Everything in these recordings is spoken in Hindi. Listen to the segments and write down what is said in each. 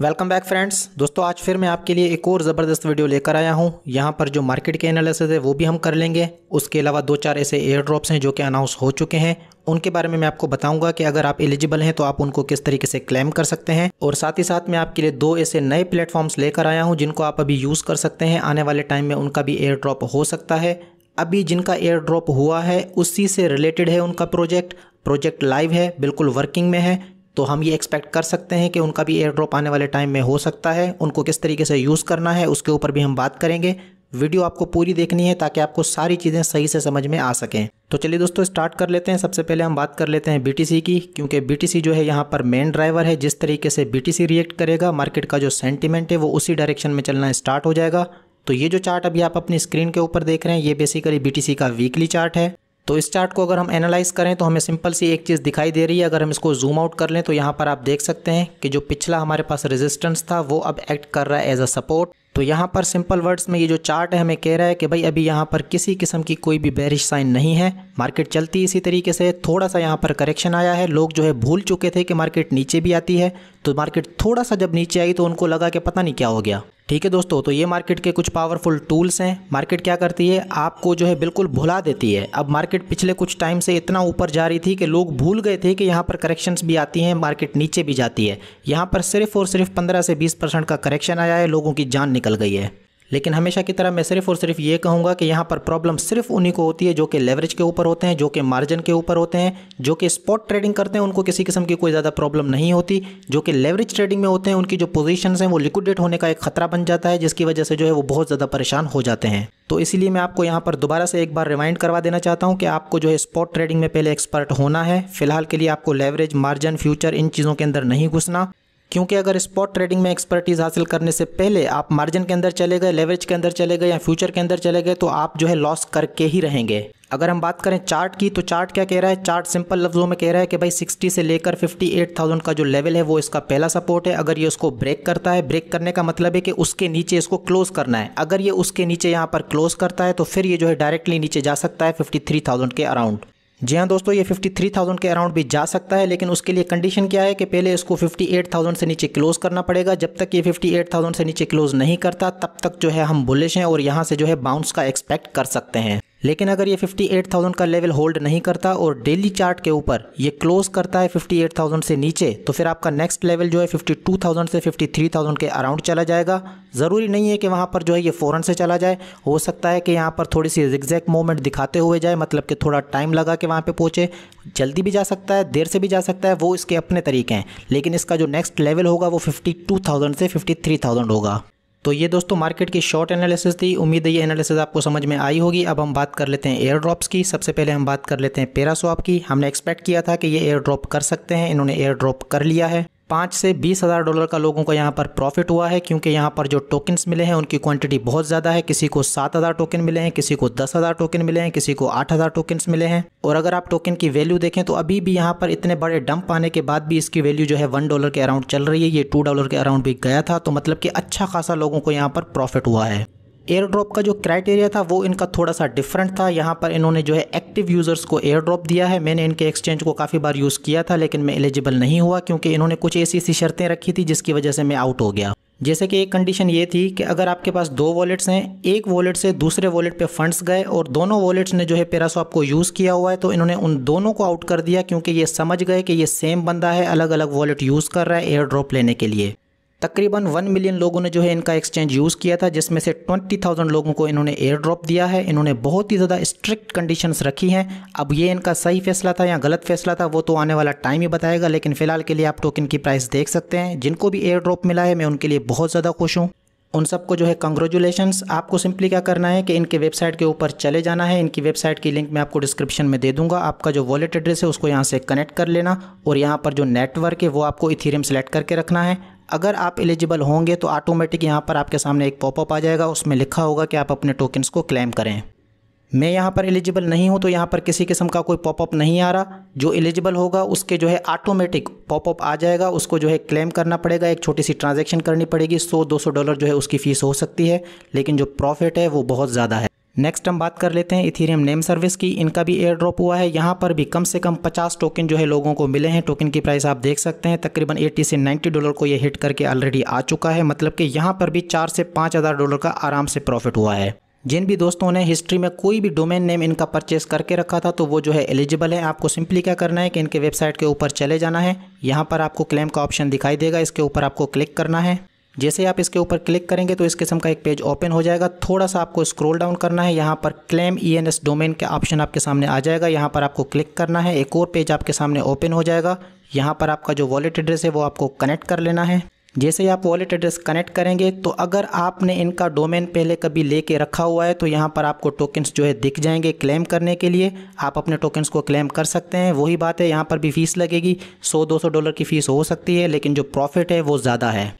वेलकम बैक फ्रेंड्स दोस्तों आज फिर मैं आपके लिए एक और ज़बरदस्त वीडियो लेकर आया हूँ यहाँ पर जो मार्केट के एनालिसिस है वो भी हम कर लेंगे उसके अलावा दो चार ऐसे एयर ड्रॉप्स हैं जो कि अनाउंस हो चुके हैं उनके बारे में मैं आपको बताऊंगा कि अगर आप एलिजिबल हैं तो आप उनको किस तरीके से क्लेम कर सकते हैं और साथ ही साथ मैं आपके लिए दो ऐसे नए प्लेटफॉर्म्स लेकर आया हूँ जिनको आप अभी यूज़ कर सकते हैं आने वाले टाइम में उनका भी एयर ड्रॉप हो सकता है अभी जिनका एयर ड्रॉप हुआ है उसी से रिलेटेड है उनका प्रोजेक्ट प्रोजेक्ट लाइव है बिल्कुल वर्किंग में है तो हम ये एक्सपेक्ट कर सकते हैं कि उनका भी एयर ड्रॉप आने वाले टाइम में हो सकता है उनको किस तरीके से यूज़ करना है उसके ऊपर भी हम बात करेंगे वीडियो आपको पूरी देखनी है ताकि आपको सारी चीज़ें सही से समझ में आ सकें तो चलिए दोस्तों स्टार्ट कर लेते हैं सबसे पहले हम बात कर लेते हैं बीटीसी की क्योंकि बीटीसी जो है यहाँ पर मेन ड्राइवर है जिस तरीके से बीटीसी रिएक्ट करेगा मार्केट का जो सेंटिमेंट है वो उसी डायरेक्शन में चलना स्टार्ट हो जाएगा तो ये जो चार्ट अभी आप अपनी स्क्रीन के ऊपर देख रहे हैं ये बेसिकली बी का वीकली चार्ट है तो इस चार्ट को अगर हम एनालाइज करें तो हमें सिंपल सी एक चीज़ दिखाई दे रही है अगर हम इसको जूम आउट कर लें तो यहाँ पर आप देख सकते हैं कि जो पिछला हमारे पास रेजिस्टेंस था वो अब एक्ट कर रहा है एज अ सपोर्ट तो यहाँ पर सिंपल वर्ड्स में ये जो चार्ट है हमें कह रहा है कि भाई अभी यहाँ पर किसी किस्म की कोई भी बैरिश साइन नहीं है मार्केट चलती इसी तरीके से थोड़ा सा यहाँ पर करेक्शन आया है लोग जो है भूल चुके थे कि मार्केट नीचे भी आती है तो मार्केट थोड़ा सा जब नीचे आई तो उनको लगा कि पता नहीं क्या हो गया ठीक है दोस्तों तो ये मार्केट के कुछ पावरफुल टूल्स हैं मार्केट क्या करती है आपको जो है बिल्कुल भुला देती है अब मार्केट पिछले कुछ टाइम से इतना ऊपर जा रही थी कि लोग भूल गए थे कि यहाँ पर करेक्शंस भी आती हैं मार्केट नीचे भी जाती है यहाँ पर सिर्फ और सिर्फ पंद्रह से बीस परसेंट का करेक्शन आया है लोगों की जान निकल गई है लेकिन हमेशा की तरह मैं सिर्फ और सिर्फ ये कहूँगा कि यहाँ पर प्रॉब्लम सिर्फ उन्हीं को होती है जो कि लेवरेज के ऊपर होते हैं जो कि मार्जिन के ऊपर होते हैं जो कि स्पॉट ट्रेडिंग करते हैं उनको किसी किस्म की कोई ज़्यादा प्रॉब्लम नहीं होती जो कि लेवरेज ट्रेडिंग में होते हैं उनकी जो पोजिशन हैं वो लिक्विडेट होने का एक खतरा बन जाता है जिसकी वजह से जो है वो बहुत ज़्यादा परेशान हो जाते हैं तो इसलिए मैं आपको यहाँ पर दोबारा से एक बार रिमाइंड करवा देना चाहता हूँ कि आपको जो है स्पॉट ट्रेडिंग में पहले एक्सपर्ट होना है फिलहाल के लिए आपको लेवरेज मार्जिन फ्यूचर इन चीज़ों के अंदर नहीं घुसना क्योंकि अगर स्पॉट ट्रेडिंग में एक्सपर्टीज़ हासिल करने से पहले आप मार्जिन के अंदर चले गए लेवरेज के अंदर चले गए या फ्यूचर के अंदर चले गए तो आप जो है लॉस करके ही रहेंगे अगर हम बात करें चार्ट की तो चार्ट क्या कह रहा है चार्ट सिंपल लफ्ज़ों में कह रहा है कि भाई 60 से लेकर 58,000 का जो लेवल है वो इसका पहला सपोर्ट है अगर ये उसको ब्रेक करता है ब्रेक करने का मतलब है कि उसके नीचे इसको क्लोज करना है अगर ये उसके नीचे यहाँ पर क्लोज करता है तो फिर ये जो है डायरेक्टली नीचे जा सकता है फिफ्टी के अराउंड जी हाँ दोस्तों ये 53,000 के अराउंड भी जा सकता है लेकिन उसके लिए कंडीशन क्या है कि पहले इसको 58,000 से नीचे क्लोज़ करना पड़ेगा जब तक ये 58,000 से नीचे क्लोज़ नहीं करता तब तक जो है हम बुलिश हैं और यहाँ से जो है बाउंस का एक्सपेक्ट कर सकते हैं लेकिन अगर ये 58,000 का लेवल होल्ड नहीं करता और डेली चार्ट के ऊपर ये क्लोज करता है 58,000 से नीचे तो फिर आपका नेक्स्ट लेवल जो है 52,000 से 53,000 के अराउंड चला जाएगा ज़रूरी नहीं है कि वहाँ पर जो है ये फ़ौरन से चला जाए हो सकता है कि यहाँ पर थोड़ी सी एग्जैक्ट मूवमेंट दिखाते हुए जाए मतलब कि थोड़ा टाइम लगा के वहाँ पर पहुँचे जल्दी भी जा सकता है देर से भी जा सकता है वो इसके अपने तरीके हैं लेकिन इसका जो नेक्स्ट लेवल होगा वो फिफ्टी से फिफ्टी होगा तो ये दोस्तों मार्केट की शॉर्ट एनालिसिस थी उम्मीद है ये एनालिसिस आपको समझ में आई होगी अब हम बात कर लेते हैं एयर ड्रॉप्स की सबसे पहले हम बात कर लेते हैं पेरास्वाप की हमने एक्सपेक्ट किया था कि ये एयर ड्रॉप कर सकते हैं इन्होंने एयर ड्रॉप कर लिया है पाँच से बीस हज़ार डॉलर का लोगों को यहाँ पर प्रॉफिट हुआ है क्योंकि यहाँ पर जो टोकन्स मिले हैं उनकी क्वांटिटी बहुत ज़्यादा है किसी को सात हज़ार टोकन मिले हैं किसी को दस हज़ार टोकन मिले हैं किसी को आठ हज़ार टोकन्स मिले हैं और अगर आप टोकन की वैल्यू देखें तो अभी भी यहाँ पर इतने बड़े डंप आने के बाद भी इसकी वैल्यू जो है वन डॉलर के अराउंड चल रही है ये टू डॉलर के अराउंड भी गया था तो मतलब कि अच्छा खासा लोगों को यहाँ पर प्रॉफिट हुआ है एयर ड्रॉप का जो क्राइटेरिया था वो इनका थोड़ा सा डिफरेंट था यहाँ पर इन्होंने जो है एक्टिव यूज़र्स को एयर ड्रॉप दिया है मैंने इनके एक्सचेंज को काफ़ी बार यूज़ किया था लेकिन मैं एलिजिबल नहीं हुआ क्योंकि इन्होंने कुछ ऐसी ऐसी शर्तें रखी थी जिसकी वजह से मैं आउट हो गया जैसे कि एक कंडीशन ये थी कि अगर आपके पास दो वॉलेट्स हैं एक वॉलेट से दूसरे वॉलेट पे फंड्स गए और दोनों वॉलेट्स ने जो है पेरासॉप को यूज़ किया हुआ है तो इन्होंने उन दोनों को आउट कर दिया क्योंकि ये समझ गए कि ये सेम बंदा है अलग अलग वॉलेट यूज़ कर रहा है एयर ड्रॉप लेने के लिए तकरीबन वन मिलियन लोगों ने जो है इनका एक्सचेंज यूज़ किया था जिसमें से ट्वेंटी थाउजेंड लोगों को इन्होंने एयर ड्रॉप दिया है इन्होंने बहुत ही ज़्यादा स्ट्रिक्ट कंडीशंस रखी हैं अब ये इनका सही फैसला था या गलत फैसला था वो तो आने वाला टाइम ही बताएगा लेकिन फिलहाल के लिए आप टोकन की प्राइस देख सकते हैं जिनको भी एयर ड्रॉप मिला है मैं उनके लिए बहुत ज़्यादा खुश हूँ उन सबको जो है कंग्रेचुलेशन आपको सिंपली क्या करना है कि इनके वेबसाइट के ऊपर चले जाना है इनकी वेबसाइट की लिंक मैं आपको डिस्क्रिप्शन में दे दूंगा आपका जो वॉलेट एड्रेस है उसको यहाँ से कनेक्ट कर लेना और यहाँ पर जो नेटवर्क है वो आपको इथीरियम सेलेक्ट करके रखना है अगर आप एलिजिबल होंगे तो ऑटोमेटिक यहाँ पर आपके सामने एक पॉपअप आ जाएगा उसमें लिखा होगा कि आप अपने टोकन्स को क्लेम करें मैं यहाँ पर एलिजिबल नहीं हूँ तो यहाँ पर किसी किस्म का कोई पॉपअप नहीं आ रहा जो एलिजिबल होगा उसके जो है ऑटोमेटिक पॉपअप आ जाएगा उसको जो है क्लेम करना पड़ेगा एक छोटी सी ट्रांजेक्शन करनी पड़ेगी सौ दो सौ डॉलर जो है उसकी फ़ीस हो सकती है लेकिन जो प्रॉफिट है वो बहुत ज़्यादा है नेक्स्ट हम बात कर लेते हैं इथेरियम नेम सर्विस की इनका भी एयर ड्रॉप हुआ है यहाँ पर भी कम से कम 50 टोकन जो है लोगों को मिले हैं टोकन की प्राइस आप देख सकते हैं तकरीबन 80 से 90 डॉलर को ये हिट करके ऑलरेडी आ चुका है मतलब कि यहाँ पर भी चार से पाँच हज़ार डॉलर का आराम से प्रॉफिट हुआ है जिन भी दोस्तों ने हिस्ट्री में कोई भी डोमेन नेम इनका परचेस करके रखा था तो वो जो है एलिजिबल है आपको सिंपली क्या करना है कि इनके वेबसाइट के ऊपर चले जाना है यहाँ पर आपको क्लेम का ऑप्शन दिखाई देगा इसके ऊपर आपको क्लिक करना है जैसे आप इसके ऊपर क्लिक करेंगे तो इस किस्म का एक पेज ओपन हो जाएगा थोड़ा सा आपको स्क्रॉल डाउन करना है यहाँ पर claim E N S domain के ऑप्शन आपके सामने आ जाएगा यहाँ पर आपको क्लिक करना है एक और पेज आपके सामने ओपन हो जाएगा यहाँ पर आपका जो वॉलेट एड्रेस है वो आपको कनेक्ट कर लेना है जैसे ही आप वॉलेट एड्रेस कनेक्ट करेंगे तो अगर आपने इनका डोमेन पहले कभी लेके रखा हुआ है तो यहाँ पर आपको टोकन्स जो है दिख जाएंगे क्लेम करने के लिए आप अपने टोकन्स को क्लेम कर सकते हैं वही बात है यहाँ पर भी फ़ीस लगेगी 100-200 डॉलर की फ़ीस हो सकती है लेकिन जो प्रॉफिट है वो ज़्यादा है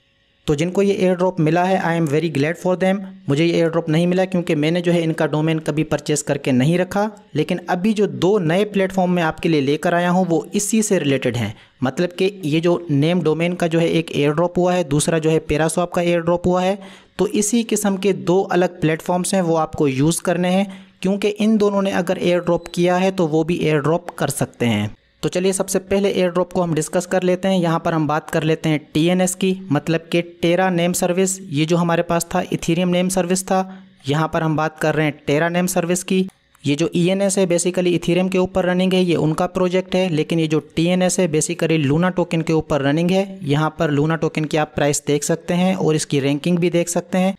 तो जिनको ये एयर ड्रॉप मिला है I am very glad for them मुझे ये एयर ड्रॉप नहीं मिला क्योंकि मैंने जो है इनका डोमेन कभी परचेस करके नहीं रखा लेकिन अभी जो दो नए प्लेटफॉर्म में आपके लिए लेकर आया हूँ वो इसी से रिलेटेड हैं मतलब कि ये जो नेम डोमेन का जो है एक एयर ड्रॉप हुआ है दूसरा जो है पेरासॉप का एयर ड्रॉप हुआ है तो इसी किस्म के दो अलग प्लेटफॉर्म्स हैं वो आपको यूज़ करने हैं क्योंकि इन दोनों ने अगर एयर ड्रॉप किया है तो वो भी एयर ड्रॉप कर सकते हैं तो चलिए सबसे पहले एयर ड्रॉप को हम डिस्कस कर लेते हैं यहाँ पर हम बात कर लेते हैं टी की मतलब कि टेरा नेम सर्विस ये जो हमारे पास था इथीरियम नेम सर्विस था यहाँ पर हम बात कर रहे हैं टेरा नेम सर्विस की ये जो ई e है बेसिकली इथीरियम के ऊपर रनिंग है ये उनका प्रोजेक्ट है लेकिन ये जो टी है बेसिकली लूना टोकन के ऊपर रनिंग है यहाँ पर लूना टोकन की आप प्राइस देख सकते हैं और इसकी रैंकिंग भी देख सकते हैं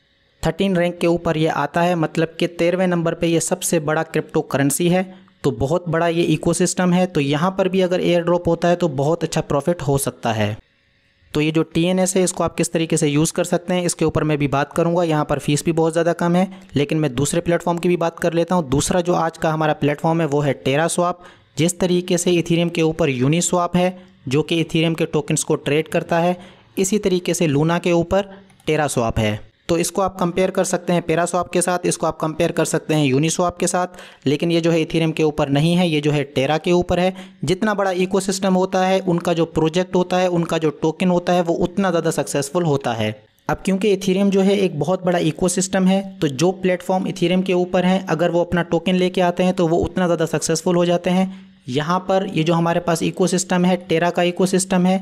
थर्टीन रैंक के ऊपर ये आता है मतलब कि तेरहवें नंबर पे ये सबसे बड़ा क्रिप्टो करेंसी है तो बहुत बड़ा ये इकोसिस्टम है तो यहाँ पर भी अगर एयर ड्रॉप होता है तो बहुत अच्छा प्रॉफिट हो सकता है तो ये जो टी है इसको आप किस तरीके से यूज़ कर सकते हैं इसके ऊपर मैं भी बात करूँगा यहाँ पर फीस भी बहुत ज़्यादा कम है लेकिन मैं दूसरे प्लेटफॉर्म की भी बात कर लेता हूँ दूसरा जो आज का हमारा प्लेटफॉर्म है वो है टेरा स्वाप जिस तरीके से इथीरियम के ऊपर यूनी स्वाप है जो कि इथीरियम के टोकन्स को ट्रेड करता है इसी तरीके से लूना के ऊपर टेरा स्वाप है तो इसको आप कंपेयर कर सकते हैं पेरासॉप के साथ इसको आप कंपेयर कर सकते हैं यूनिसॉप के साथ लेकिन ये जो है इथेरियम के ऊपर नहीं है ये जो है टेरा के ऊपर है जितना बड़ा इकोसिस्टम होता है उनका जो प्रोजेक्ट होता है उनका जो टोकन होता है वो उतना ज़्यादा सक्सेसफुल होता है अब क्योंकि इथेरियम जो है एक बहुत बड़ा इकोसिस्टम है तो जो प्लेटफॉर्म इथेरियम के ऊपर हैं अगर वो अपना टोकन लेके आते हैं तो वो उतना ज़्यादा सक्सेसफुल हो जाते हैं यहाँ पर ये जो हमारे पास इकोसिस्टम है टेरा का इकोसिस्टम है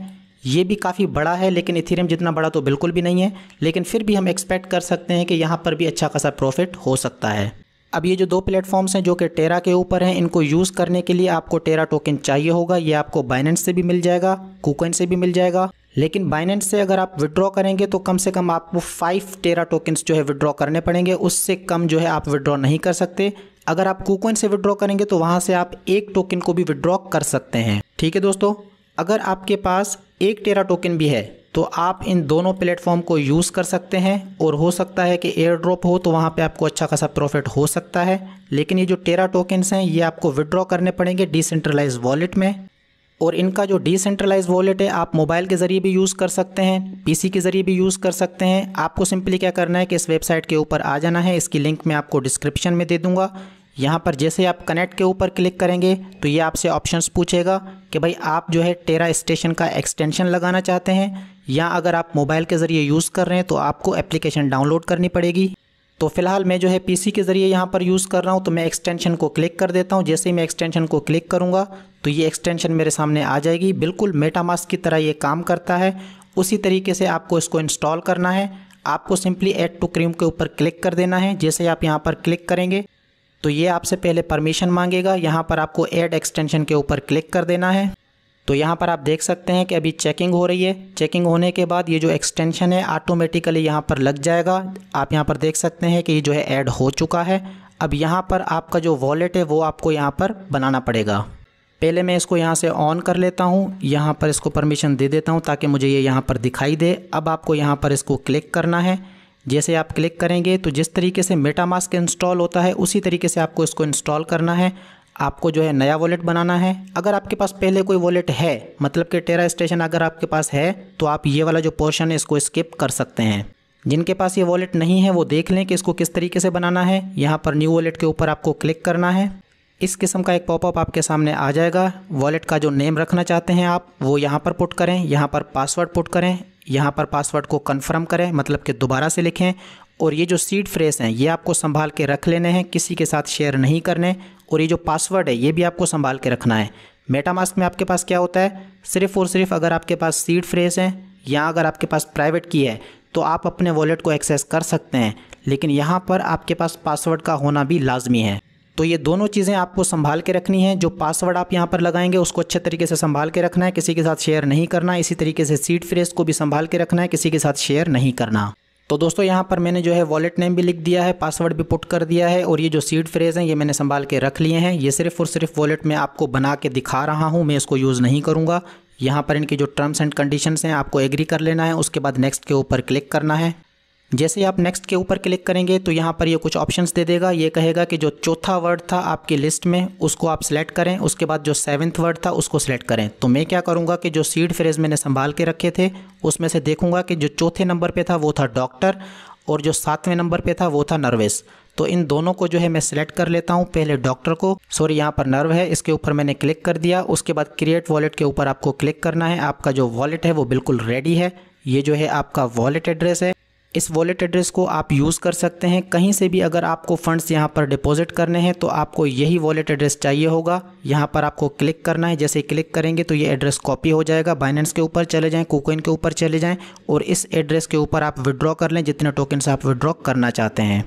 ये भी काफ़ी बड़ा है लेकिन इथेरियम जितना बड़ा तो बिल्कुल भी नहीं है लेकिन फिर भी हम एक्सपेक्ट कर सकते हैं कि यहाँ पर भी अच्छा खासा प्रॉफिट हो सकता है अब ये जो दो प्लेटफॉर्म्स हैं जो कि टेरा के ऊपर हैं इनको यूज़ करने के लिए आपको टेरा टोकन चाहिए होगा ये आपको बाइनेंस से भी मिल जाएगा कूकन से भी मिल जाएगा लेकिन बाइनेंस से अगर आप विड्रॉ करेंगे तो कम से कम आपको फाइव टेरा टोकन्स जो है विड्रॉ करने पड़ेंगे उससे कम जो है आप विड्रॉ नहीं कर सकते अगर आप कूकन से विड्रॉ करेंगे तो वहाँ से आप एक टोकन को भी विड्रॉ कर सकते हैं ठीक है दोस्तों अगर आपके पास एक टेरा टोकन भी है तो आप इन दोनों प्लेटफॉर्म को यूज़ कर सकते हैं और हो सकता है कि एयर ड्रॉप हो तो वहाँ पे आपको अच्छा खासा प्रॉफिट हो सकता है लेकिन ये जो टेरा टोकन्स हैं ये आपको विड्रॉ करने पड़ेंगे डिसेंट्रलाइज वॉलेट में और इनका जो डिसेंट्रलाइज वॉलेट है आप मोबाइल के ज़रिए भी यूज़ कर सकते हैं पी के ज़रिए भी यूज़ कर सकते हैं आपको सिंपली क्या करना है कि इस वेबसाइट के ऊपर आ जाना है इसकी लिंक मैं आपको डिस्क्रिप्शन में दे दूँगा यहाँ पर जैसे आप कनेक्ट के ऊपर क्लिक करेंगे तो ये आपसे ऑप्शंस पूछेगा कि भाई आप जो है टेरा स्टेशन का एक्सटेंशन लगाना चाहते हैं या अगर आप मोबाइल के ज़रिए यूज़ कर रहे हैं तो आपको एप्लीकेशन डाउनलोड करनी पड़ेगी तो फिलहाल मैं जो है पीसी के ज़रिए यहाँ पर यूज़ कर रहा हूँ तो मैं एक्सटेंशन को क्लिक कर देता हूँ जैसे ही मैं एक्सटेंशन को क्लिक करूँगा तो ये एक्सटेंशन मेरे सामने आ जाएगी बिल्कुल मेटामास की तरह ये काम करता है उसी तरीके से आपको इसको इंस्टॉल करना है आपको सिंपली एड टू क्रीम के ऊपर क्लिक कर देना है जैसे आप यहाँ पर क्लिक करेंगे तो ये आपसे पहले परमिशन मांगेगा यहाँ पर आपको ऐड एक्सटेंशन के ऊपर क्लिक कर देना है तो यहाँ पर आप देख सकते हैं कि अभी चेकिंग हो रही है चेकिंग होने के बाद ये जो एक्सटेंशन है ऑटोमेटिकली यहाँ पर लग जाएगा आप यहाँ पर देख सकते हैं कि ये जो है ऐड हो चुका है अब यहाँ पर आपका जो वॉलेट है वो आपको यहाँ पर बनाना पड़ेगा पहले मैं इसको यहाँ से ऑन कर लेता हूँ यहाँ पर इसको परमिशन दे देता हूँ ताकि मुझे ये यहाँ पर दिखाई दे अब आपको यहाँ पर इसको क्लिक करना है जैसे आप क्लिक करेंगे तो जिस तरीके से मेटामास्क इंस्टॉल होता है उसी तरीके से आपको इसको इंस्टॉल करना है आपको जो है नया वॉलेट बनाना है अगर आपके पास पहले कोई वॉलेट है मतलब कि टेरा स्टेशन अगर आपके पास है तो आप ये वाला जो पोर्शन है इसको स्किप कर सकते हैं जिनके पास ये वॉलेट नहीं है वो देख लें कि इसको किस तरीके से बनाना है यहाँ पर न्यू वॉलेट के ऊपर आपको क्लिक करना है इस किस्म का एक पॉपअप आपके सामने आ जाएगा वॉलेट का जो नेम रखना चाहते हैं आप वो यहाँ पर पुट करें यहाँ पर पासवर्ड पुट करें यहाँ पर पासवर्ड को कन्फर्म करें मतलब कि दोबारा से लिखें और ये जो सीड फ्रेस हैं ये आपको संभाल के रख लेने हैं किसी के साथ शेयर नहीं करने और ये जो पासवर्ड है ये भी आपको संभाल के रखना है मेटामास्क में आपके पास क्या होता है सिर्फ और सिर्फ अगर आपके पास सीड फ्रेस है या अगर आपके पास प्राइवेट की है तो आप अपने वॉलेट को एक्सेस कर सकते हैं लेकिन यहाँ पर आपके पास पासवर्ड का होना भी लाजमी है तो ये दोनों चीज़ें आपको संभाल के रखनी है जो पासवर्ड आप यहाँ पर लगाएंगे उसको अच्छे तरीके से संभाल के रखना है किसी के साथ शेयर नहीं करना इसी तरीके से सीट फ्रेस को भी संभाल के रखना है किसी के साथ शेयर नहीं करना तो दोस्तों यहाँ पर मैंने जो है वॉलेट नेम भी लिख दिया है पासवर्ड भी पुट कर दिया है और ये जो सीड फ्रेज़ हैं ये मैंने संभाल के रख लिए हैं ये सिर्फ और सिर्फ वॉलेट में आपको बना के दिखा रहा हूँ मैं इसको यूज़ नहीं करूँगा यहाँ पर इनकी जो टर्म्स एंड कंडीशंस हैं आपको एग्री कर लेना है उसके बाद नेक्स्ट के ऊपर क्लिक करना है जैसे आप नेक्स्ट के ऊपर क्लिक करेंगे तो यहाँ पर ये कुछ ऑप्शंस दे देगा ये कहेगा कि जो चौथा वर्ड था आपकी लिस्ट में उसको आप सेलेक्ट करें उसके बाद जो सेवन्थ वर्ड था उसको सेलेक्ट करें तो मैं क्या करूँगा कि जो सीड फ्रेज मैंने संभाल के रखे थे उसमें से देखूँगा कि जो चौथे नंबर पर था वो था डॉक्टर और जो सातवें नंबर पे था वो था नर्वेस तो इन दोनों को जो है मैं सिलेक्ट कर लेता हूँ पहले डॉक्टर को सॉरी यहाँ पर नर्व है इसके ऊपर मैंने क्लिक कर दिया उसके बाद क्रिएट वॉलेट के ऊपर आपको क्लिक करना है आपका जो वॉलेट है वो बिल्कुल रेडी है ये जो है आपका वॉलेट एड्रेस है इस वॉलेट एड्रेस को आप यूज़ कर सकते हैं कहीं से भी अगर आपको फंड्स यहाँ पर डिपॉजिट करने हैं तो आपको यही वॉलेट एड्रेस चाहिए होगा यहाँ पर आपको क्लिक करना है जैसे क्लिक करेंगे तो ये एड्रेस कॉपी हो जाएगा बाइनेंस के ऊपर चले जाएँ कोकोइन के ऊपर चले जाएँ और इस एड्रेस के ऊपर आप विड्रॉ कर लें जितने टोकन्स आप विड्रॉ करना चाहते हैं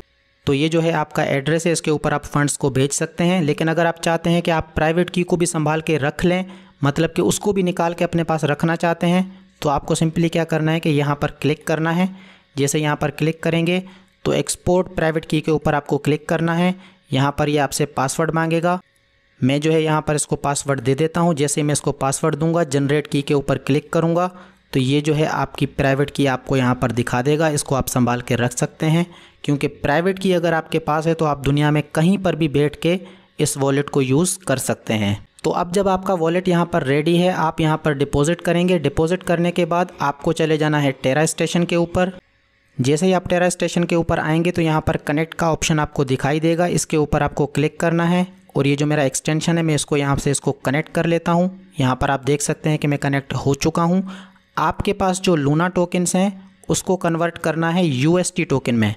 तो ये जो है आपका एड्रेस है इसके ऊपर आप फंड्स को भेज सकते हैं लेकिन अगर आप चाहते हैं कि आप प्राइवेट की को भी संभाल के रख लें मतलब कि उसको भी निकाल के अपने पास रखना चाहते हैं तो आपको सिंपली क्या करना है कि यहाँ पर क्लिक करना है जैसे यहाँ पर क्लिक करेंगे तो एक्सपोर्ट प्राइवेट की के ऊपर आपको क्लिक करना है यहाँ पर ये यह आपसे पासवर्ड मांगेगा मैं जो है यहाँ पर इसको पासवर्ड दे देता हूँ जैसे मैं इसको पासवर्ड दूंगा जनरेट की के ऊपर क्लिक करूँगा तो ये जो है आपकी प्राइवेट की आपको यहाँ पर दिखा देगा इसको आप संभाल के रख सकते हैं क्योंकि प्राइवेट की अगर आपके पास है तो आप दुनिया में कहीं पर भी बैठ के इस वॉलेट को यूज़ कर सकते हैं तो अब जब आपका वॉलेट यहाँ पर रेडी है आप यहाँ पर डिपॉजिट करेंगे डिपॉजिट करने के बाद आपको चले जाना है टेरा स्टेशन के ऊपर जैसे ही आप टेरा स्टेशन के ऊपर आएंगे तो यहाँ पर कनेक्ट का ऑप्शन आपको दिखाई देगा इसके ऊपर आपको क्लिक करना है और ये जो मेरा एक्सटेंशन है मैं इसको यहाँ से इसको कनेक्ट कर लेता हूँ यहाँ पर आप देख सकते हैं कि मैं कनेक्ट हो चुका हूँ आपके पास जो लूना टोकन्स हैं उसको कन्वर्ट करना है यू टोकन में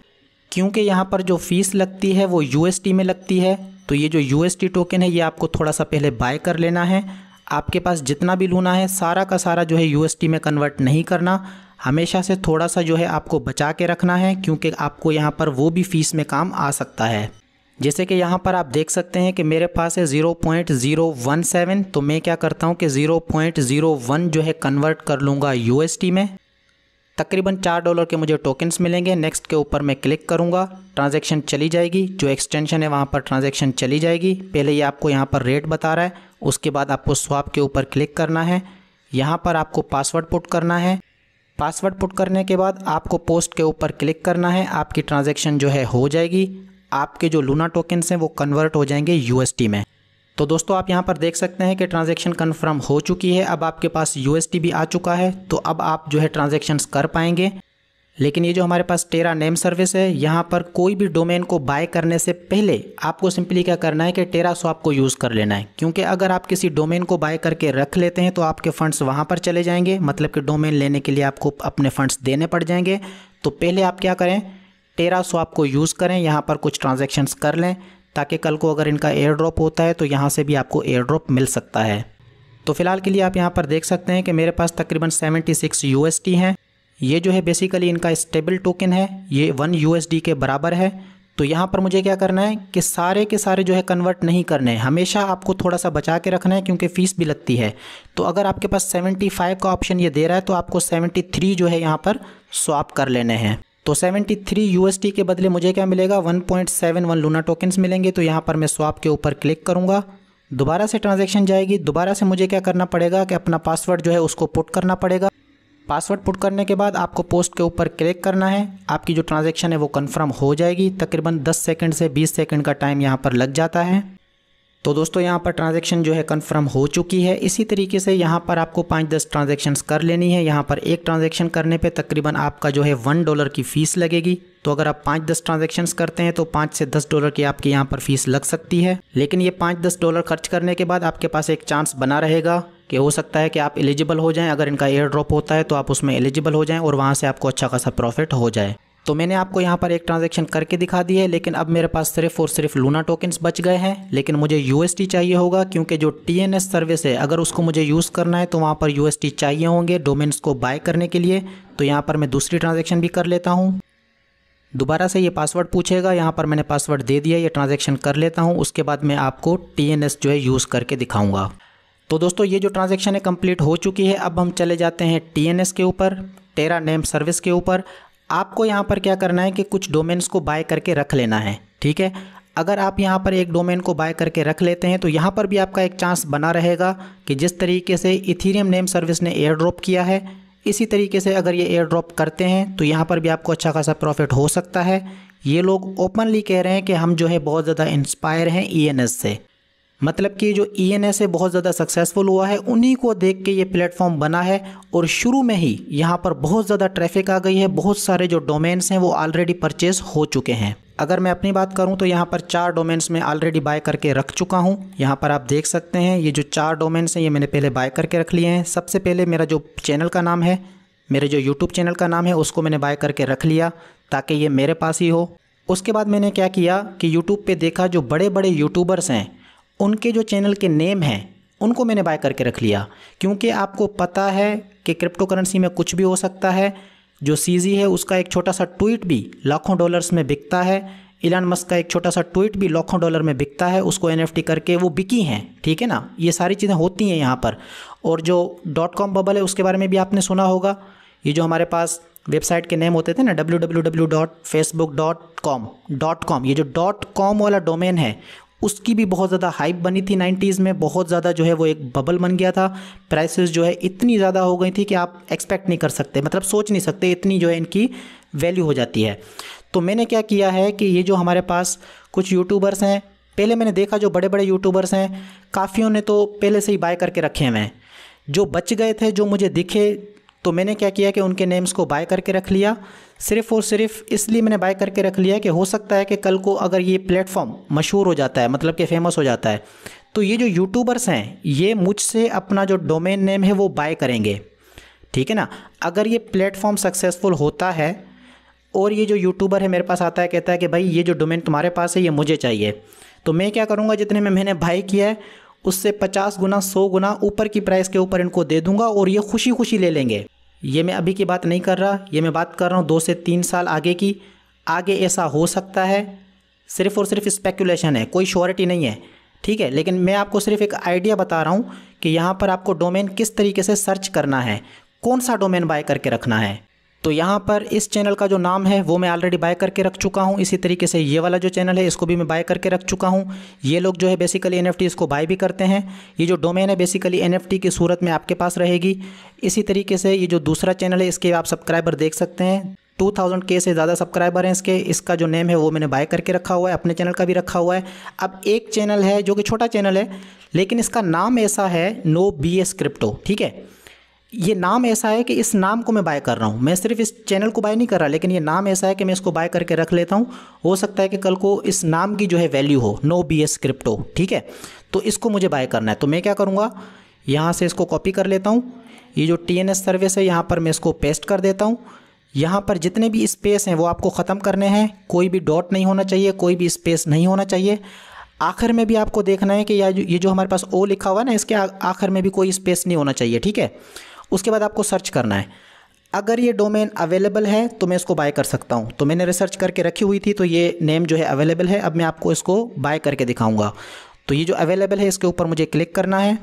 क्योंकि यहाँ पर जो फ़ीस लगती है वो यू में लगती है तो ये जो यू टोकन है ये आपको थोड़ा सा पहले बाय कर लेना है आपके पास जितना भी लूना है सारा का सारा जो है यू में कन्वर्ट नहीं करना हमेशा से थोड़ा सा जो है आपको बचा के रखना है क्योंकि आपको यहाँ पर वो भी फ़ीस में काम आ सकता है जैसे कि यहाँ पर आप देख सकते हैं कि मेरे पास है 0.017 तो मैं क्या करता हूँ कि 0.01 जो है कन्वर्ट कर लूँगा टी में तकरीबन चार डॉलर के मुझे टोकन्स मिलेंगे नेक्स्ट के ऊपर मैं क्लिक करूँगा ट्रांजेक्शन चली जाएगी जो एक्सटेंशन है वहाँ पर ट्रांजेक्शन चली जाएगी पहले ये आपको यहाँ पर रेट बता रहा है उसके बाद आपको स्वाप के ऊपर क्लिक करना है यहाँ पर आपको पासवर्ड पुट करना है पासवर्ड पुट करने के बाद आपको पोस्ट के ऊपर क्लिक करना है आपकी ट्रांजेक्शन जो है हो जाएगी आपके जो लूना टोकन्स हैं वो कन्वर्ट हो जाएंगे यूएसटी में तो दोस्तों आप यहाँ पर देख सकते हैं कि ट्रांजेक्शन कन्फर्म हो चुकी है अब आपके पास यूएसटी भी आ चुका है तो अब आप जो है ट्रांजेक्शन्स कर पाएंगे लेकिन ये जो हमारे पास टेरा नेम सर्विस है यहाँ पर कोई भी डोमेन को बाय करने से पहले आपको सिंपली क्या करना है कि टेरा स्वाप को यूज़ कर लेना है क्योंकि अगर आप किसी डोमेन को बाय करके रख लेते हैं तो आपके फंड्स वहाँ पर चले जाएंगे मतलब कि डोमेन लेने के लिए आपको अपने फंड्स देने पड़ जाएंगे तो पहले आप क्या करें टेरा स्वाप को यूज़ करें यहाँ पर कुछ ट्रांजेक्शन्स कर लें ताकि कल को अगर इनका एयर ड्रॉप होता है तो यहाँ से भी आपको एयर ड्रॉप मिल सकता है तो फिलहाल के लिए आप यहाँ पर देख सकते हैं कि मेरे पास तकरीबन 76 यूएसटी हैं ये जो है बेसिकली इनका स्टेबल टोकन है ये वन यू के बराबर है तो यहाँ पर मुझे क्या करना है कि सारे के सारे जो है कन्वर्ट नहीं करने हैं हमेशा आपको थोड़ा सा बचा के रखना है क्योंकि फ़ीस भी लगती है तो अगर आपके पास 75 का ऑप्शन ये दे रहा है तो आपको 73 जो है यहाँ पर स्वाप कर लेने हैं तो 73 थ्री के बदले मुझे क्या मिलेगा 1.71 लूना टोकन्स मिलेंगे तो यहाँ पर मैं स्वाप के ऊपर क्लिक करूँगा दोबारा से ट्रांजेक्शन जाएगी दोबारा से मुझे क्या करना पड़ेगा कि अपना पासवर्ड जो है उसको पुट करना पड़ेगा पासवर्ड पुट करने के बाद आपको पोस्ट के ऊपर क्लिक करना है आपकी जो ट्रांजेक्शन है वो कन्फर्म हो जाएगी तकरीबन दस सेकेंड से बीस सेकेंड का टाइम यहाँ पर लग जाता है तो दोस्तों यहाँ पर ट्रांजेक्शन जो है कंफर्म हो चुकी है इसी तरीके से यहाँ पर आपको पाँच दस ट्रांजेक्शन्स कर लेनी है यहाँ पर एक ट्रांज़ेक्शन करने पे तकरीबन आपका जो है वन डॉलर की फ़ीस लगेगी तो अगर आप पाँच दस ट्रांजेक्शन्स करते हैं तो पाँच से दस डॉलर की आपकी यहाँ पर फ़ीस लग सकती है लेकिन ये पाँच दस डॉलर खर्च करने के बाद आपके पास एक चांस बना रहेगा कि हो सकता है कि आप एलिजिबल हो जाएं अगर इनका एयर ड्रॉप होता है तो आप उसमें एलिजिबल हो जाएं और वहाँ से आपको अच्छा खासा प्रॉफिट हो जाए तो मैंने आपको यहाँ पर एक ट्रांजेक्शन करके दिखा दी है लेकिन अब मेरे पास सिर्फ और सिर्फ लूना टोकन्स बच गए हैं लेकिन मुझे यू चाहिए होगा क्योंकि जो एस सर्विस है अगर उसको मुझे यूज़ करना है तो वहाँ पर यू चाहिए होंगे डोमेन्स को बाय करने के लिए तो यहाँ पर मैं दूसरी ट्रांजेक्शन भी कर लेता हूँ दोबारा से ये पासवर्ड पूछेगा यहाँ पर मैंने पासवर्ड दे दिया ये ट्रांजेक्शन कर लेता हूँ उसके बाद मैं आपको टी जो है यूज़ करके दिखाऊँगा तो दोस्तों ये जो ट्रांजेक्शन है कंप्लीट हो चुकी है अब हम चले जाते हैं टी के ऊपर टेरा नेम सर्विस के ऊपर आपको यहाँ पर क्या करना है कि कुछ डोमेन्स को बाय करके रख लेना है ठीक है अगर आप यहाँ पर एक डोमेन को बाय करके रख लेते हैं तो यहाँ पर भी आपका एक चांस बना रहेगा कि जिस तरीके से इथीरियम नेम सर्विस ने एयर ड्रॉप किया है इसी तरीके से अगर ये एयर ड्रॉप करते हैं तो यहाँ पर भी आपको अच्छा खासा प्रॉफिट हो सकता है ये लोग ओपनली कह रहे हैं कि हम जो है बहुत ज़्यादा इंस्पायर हैं ई e से मतलब कि जो ई एन एस है बहुत ज़्यादा सक्सेसफुल हुआ है उन्हीं को देख के ये प्लेटफॉर्म बना है और शुरू में ही यहाँ पर बहुत ज़्यादा ट्रैफिक आ गई है बहुत सारे जो डोमेन्स हैं वो ऑलरेडी परचेज हो चुके हैं अगर मैं अपनी बात करूं तो यहाँ पर चार डोमेन्स में ऑलरेडी बाय करके रख चुका हूँ यहाँ पर आप देख सकते हैं ये जो चार डोमेन्स हैं ये मैंने पहले बाय करके रख लिए हैं सबसे पहले मेरा जो चैनल का नाम है मेरे जो यूट्यूब चैनल का नाम है उसको मैंने बाय करके रख लिया ताकि ये मेरे पास ही हो उसके बाद मैंने क्या किया कि यूट्यूब पर देखा जो बड़े बड़े यूट्यूबर्स हैं उनके जो चैनल के नेम हैं उनको मैंने बाय करके रख लिया क्योंकि आपको पता है कि क्रिप्टो करेंसी में कुछ भी हो सकता है जो सीजी है उसका एक छोटा सा ट्वीट भी लाखों डॉलर्स में बिकता है इलान मस्क का एक छोटा सा ट्वीट भी लाखों डॉलर में बिकता है उसको एन करके वो बिकी हैं ठीक है ना ये सारी चीज़ें होती हैं यहाँ पर और जो डॉट कॉम बबल है उसके बारे में भी आपने सुना होगा ये जो हमारे पास वेबसाइट के नेम होते थे ना W W W dot Facebook dot com dot com ये जो डॉट कॉम वाला डोमेन है उसकी भी बहुत ज़्यादा हाइप बनी थी 90s में बहुत ज़्यादा जो है वो एक बबल बन गया था प्राइसेस जो है इतनी ज़्यादा हो गई थी कि आप एक्सपेक्ट नहीं कर सकते मतलब सोच नहीं सकते इतनी जो है इनकी वैल्यू हो जाती है तो मैंने क्या किया है कि ये जो हमारे पास कुछ यूट्यूबर्स हैं पहले मैंने देखा जो बड़े बड़े यूट्यूबर्स हैं काफ़ियों ने तो पहले से ही बाय करके रखे हुए हैं जो बच गए थे जो मुझे दिखे तो मैंने क्या किया कि उनके नेम्स को बाय करके रख लिया सिर्फ और सिर्फ इसलिए मैंने बाय करके रख लिया कि हो सकता है कि कल को अगर ये प्लेटफॉर्म मशहूर हो जाता है मतलब कि फेमस हो जाता है तो ये जो यूट्यूबर्स हैं ये मुझसे अपना जो डोमेन नेम है वो बाय करेंगे ठीक है ना अगर ये प्लेटफॉर्म सक्सेसफुल होता है और ये जो यूट्यूबर है मेरे पास आता है कहता है कि भाई ये जो डोमेन तुम्हारे पास है ये मुझे चाहिए तो मैं क्या करूँगा जितने में मैंने बाई किया है उससे पचास गुना सौ गुना ऊपर की प्राइस के ऊपर इनको दे दूंगा और ये खुशी खुशी ले लेंगे ये मैं अभी की बात नहीं कर रहा ये मैं बात कर रहा हूँ दो से तीन साल आगे की आगे ऐसा हो सकता है सिर्फ़ और सिर्फ स्पेकुलेशन है कोई श्योरिटी नहीं है ठीक है लेकिन मैं आपको सिर्फ एक आइडिया बता रहा हूँ कि यहाँ पर आपको डोमेन किस तरीके से सर्च करना है कौन सा डोमेन बाय करके रखना है तो यहाँ पर इस चैनल का जो नाम है वो मैं ऑलरेडी बाय करके रख चुका हूँ इसी तरीके से ये वाला जो चैनल है इसको भी मैं बाय करके रख चुका हूँ ये लोग जो है बेसिकली एन इसको बाय भी करते हैं ये जो डोमेन है बेसिकली एन की सूरत में आपके पास रहेगी इसी तरीके से ये जो दूसरा चैनल है इसके आप सब्सक्राइबर देख सकते हैं 2000 के से ज़्यादा सब्सक्राइबर हैं इसके इसका जो नेम है वो मैंने बाय करके रखा हुआ है अपने चैनल का भी रखा हुआ है अब एक चैनल है जो कि छोटा चैनल है लेकिन इसका नाम ऐसा है नो बी एस क्रिप्टो ठीक है ये नाम ऐसा है कि इस नाम को मैं बाय कर रहा हूँ मैं सिर्फ इस चैनल को बाय नहीं कर रहा लेकिन ये नाम ऐसा है कि मैं इसको बाय करके रख लेता हूँ हो सकता है कि कल को इस नाम की जो है वैल्यू हो नो बी एस क्रिप्टो ठीक है तो इसको मुझे बाय करना है तो मैं क्या करूँगा यहाँ से इसको कॉपी कर लेता हूँ ये जो टी एन एस सर्विस है यहाँ पर मैं इसको पेस्ट कर देता हूँ यहाँ पर जितने भी स्पेस हैं वो आपको ख़त्म करने हैं कोई भी डॉट नहीं होना चाहिए कोई भी स्पेस नहीं होना चाहिए आखिर में भी आपको देखना है कि ये जो हमारे पास ओ लिखा हुआ है ना इसके आखिर में भी कोई स्पेस नहीं होना चाहिए ठीक है उसके बाद आपको सर्च करना है अगर ये डोमेन अवेलेबल है तो मैं इसको बाय कर सकता हूँ तो मैंने रिसर्च करके रखी हुई थी तो ये नेम जो है अवेलेबल है अब मैं आपको इसको बाय करके दिखाऊंगा तो ये जो अवेलेबल है इसके ऊपर मुझे क्लिक करना है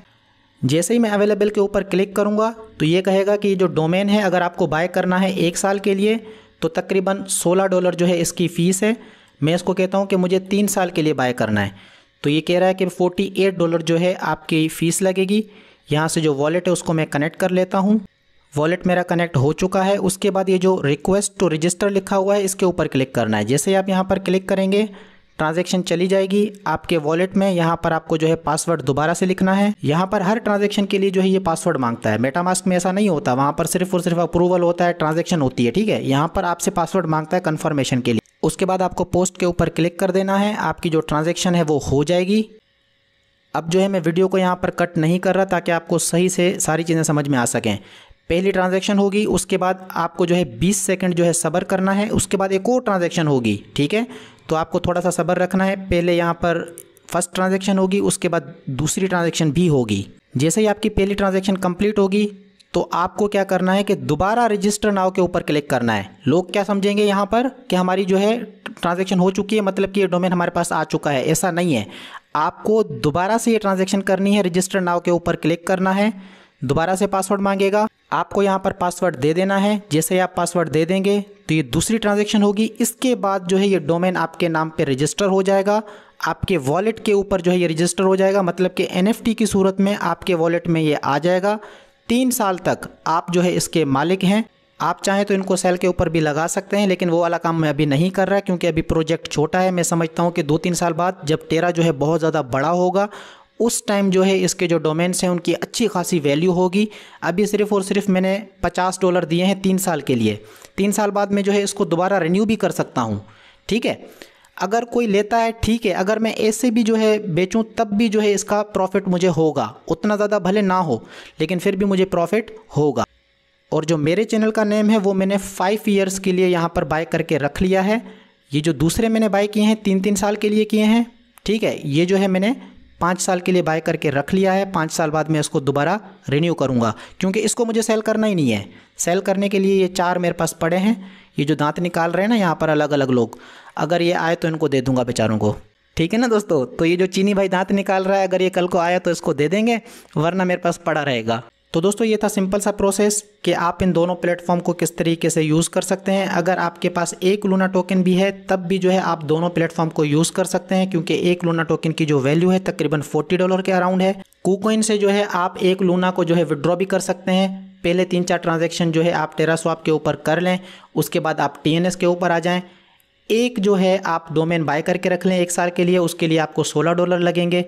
जैसे ही मैं अवेलेबल के ऊपर क्लिक करूँगा तो ये कहेगा कि जो डोमेन है अगर आपको बाय करना है एक साल के लिए तो तकरीबन सोलह डॉलर जो है इसकी फ़ीस है मैं इसको कहता हूँ कि मुझे तीन साल के लिए बाय करना है तो ये कह रहा है कि फोर्टी एट डॉलर जो है आपकी फ़ीस लगेगी यहाँ से जो वॉलेट है उसको मैं कनेक्ट कर लेता हूँ वॉलेट मेरा कनेक्ट हो चुका है उसके बाद ये जो रिक्वेस्ट टू रजिस्टर लिखा हुआ है इसके ऊपर क्लिक करना है जैसे आप यहाँ पर क्लिक करेंगे ट्रांजेक्शन चली जाएगी आपके वॉलेट में यहाँ पर आपको जो है पासवर्ड दोबारा से लिखना है यहाँ पर हर ट्रांजेक्शन के लिए जो है ये पासवर्ड मांगता है मेटामास्क में ऐसा नहीं होता वहाँ पर सिर्फ और सिर्फ अप्रूवल होता है ट्रांजेक्शन होती है ठीक है यहाँ पर आपसे पासवर्ड मांगता है कन्फर्मेशन के लिए उसके बाद आपको पोस्ट के ऊपर क्लिक कर देना है आपकी जो ट्रांजेक्शन है वो हो जाएगी अब जो है मैं वीडियो को यहाँ पर कट नहीं कर रहा ताकि आपको सही से सारी चीज़ें समझ में आ सकें पहली ट्रांजैक्शन होगी उसके बाद आपको जो है 20 सेकंड जो है सब्र करना है उसके बाद एक और ट्रांजैक्शन होगी ठीक है तो आपको थोड़ा सा सब्र रखना है पहले यहाँ पर फर्स्ट ट्रांजैक्शन होगी उसके बाद दूसरी ट्रांजैक्शन भी होगी जैसे ही आपकी पहली ट्रांजैक्शन कंप्लीट होगी तो आपको क्या करना है कि दोबारा रजिस्टर नाव के ऊपर क्लिक करना है लोग क्या समझेंगे यहाँ पर कि हमारी जो है ट्रांजेक्शन हो चुकी है मतलब कि ये डोमेन हमारे पास आ चुका है ऐसा नहीं है आपको दोबारा से ये ट्रांजेक्शन करनी है रजिस्टर नाव के ऊपर क्लिक करना है दोबारा से पासवर्ड मांगेगा आपको यहाँ पर पासवर्ड दे देना है जैसे ही आप पासवर्ड दे देंगे तो ये दूसरी ट्रांजेक्शन होगी इसके बाद जो है ये डोमेन आपके नाम पे रजिस्टर हो जाएगा आपके वॉलेट के ऊपर जो है ये रजिस्टर हो जाएगा मतलब कि एन की सूरत में आपके वॉलेट में ये आ जाएगा तीन साल तक आप जो है इसके मालिक हैं आप चाहें तो इनको सेल के ऊपर भी लगा सकते हैं लेकिन वो वाला काम मैं अभी नहीं कर रहा क्योंकि अभी प्रोजेक्ट छोटा है मैं समझता हूँ कि दो तीन साल बाद जब टेरा जो है बहुत ज़्यादा बड़ा होगा उस टाइम जो है इसके जो डोमेन्स हैं उनकी अच्छी खासी वैल्यू होगी अभी सिर्फ़ और सिर्फ मैंने 50 डॉलर दिए हैं तीन साल के लिए तीन साल बाद मैं जो है इसको दोबारा रिन्यू भी कर सकता हूँ ठीक है अगर कोई लेता है ठीक है अगर मैं ऐसे भी जो है बेचूं तब भी जो है इसका प्रॉफिट मुझे होगा उतना ज़्यादा भले ना हो लेकिन फिर भी मुझे प्रॉफिट होगा और जो मेरे चैनल का नेम है वो मैंने फाइव ईयर्स के लिए यहाँ पर बाय करके रख लिया है ये जो दूसरे मैंने बाय किए हैं तीन तीन साल के लिए किए हैं ठीक है ये जो है मैंने पाँच साल के लिए बाय करके रख लिया है पाँच साल बाद मैं इसको दोबारा रिन्यू करूँगा क्योंकि इसको मुझे सेल करना ही नहीं है सेल करने के लिए ये चार मेरे पास पड़े हैं ये जो दांत निकाल रहे हैं ना यहाँ पर अलग अलग लोग अगर ये आए तो इनको दे दूँगा बेचारों को ठीक है ना दोस्तों तो ये जो चीनी भाई दांत निकाल रहा है अगर ये कल को आया तो इसको दे देंगे वरना मेरे पास पड़ा रहेगा तो दोस्तों ये था सिंपल सा प्रोसेस कि आप इन दोनों प्लेटफॉर्म को किस तरीके से यूज़ कर सकते हैं अगर आपके पास एक लूना टोकन भी है तब भी जो है आप दोनों प्लेटफॉर्म को यूज़ कर सकते हैं क्योंकि एक लूना टोकन की जो वैल्यू है तकरीबन 40 डॉलर के अराउंड है कूकोइन से जो है आप एक लूना को जो है विड्रॉ भी कर सकते हैं पहले तीन चार ट्रांजेक्शन जो है आप टेरा स्वाप के ऊपर कर लें उसके बाद आप टी के ऊपर आ जाएँ एक जो है आप डोमेन बाय करके रख लें एक साल के लिए उसके लिए आपको सोलह डॉलर लगेंगे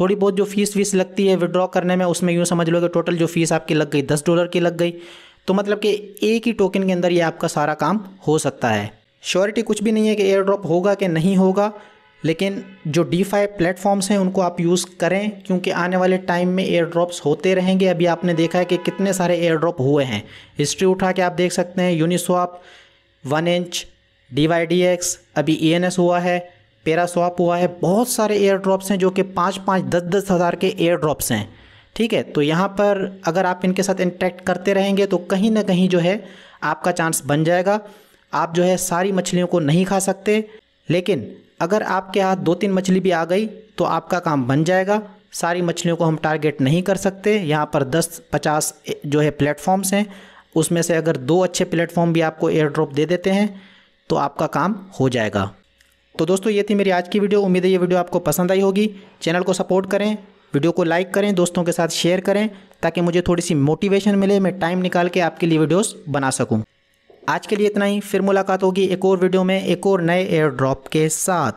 थोड़ी बहुत जो फीस वीस लगती है विड्रॉ करने में उसमें यूँ समझ लो कि टोटल जो फीस आपकी लग गई दस डॉलर की लग गई तो मतलब कि एक ही टोकन के अंदर ये आपका सारा काम हो सकता है श्योरिटी कुछ भी नहीं है कि एयर ड्रॉप होगा कि नहीं होगा लेकिन जो डी फाइव प्लेटफॉर्म्स हैं उनको आप यूज़ करें क्योंकि आने वाले टाइम में एयर ड्रॉप्स होते रहेंगे अभी आपने देखा है कि कितने सारे एयर ड्रॉप हुए हैं हिस्ट्री उठा के आप देख सकते हैं Uniswap one inch D Y D X अभी ई एन एस हुआ है पेरा स्वाप हुआ है बहुत सारे एयर ड्रॉप्स हैं जो कि पाँच पाँच दस दस हज़ार के एयर ड्रॉप्स हैं ठीक है तो यहाँ पर अगर आप इनके साथ इंटरेक्ट करते रहेंगे तो कहीं ना कहीं जो है आपका चांस बन जाएगा आप जो है सारी मछलियों को नहीं खा सकते लेकिन अगर आपके हाथ दो तीन मछली भी आ गई तो आपका काम बन जाएगा सारी मछलियों को हम टारगेट नहीं कर सकते यहाँ पर दस पचास जो है प्लेटफॉर्म्स हैं उसमें से अगर दो अच्छे प्लेटफॉर्म भी आपको एयर ड्रॉप दे देते हैं तो आपका काम हो जाएगा तो दोस्तों ये थी मेरी आज की वीडियो उम्मीद है ये वीडियो आपको पसंद आई होगी चैनल को सपोर्ट करें वीडियो को लाइक करें दोस्तों के साथ शेयर करें ताकि मुझे थोड़ी सी मोटिवेशन मिले मैं टाइम निकाल के आपके लिए वीडियोस बना सकूं। आज के लिए इतना ही फिर मुलाकात होगी एक और वीडियो में एक और नए एयर ड्रॉप के साथ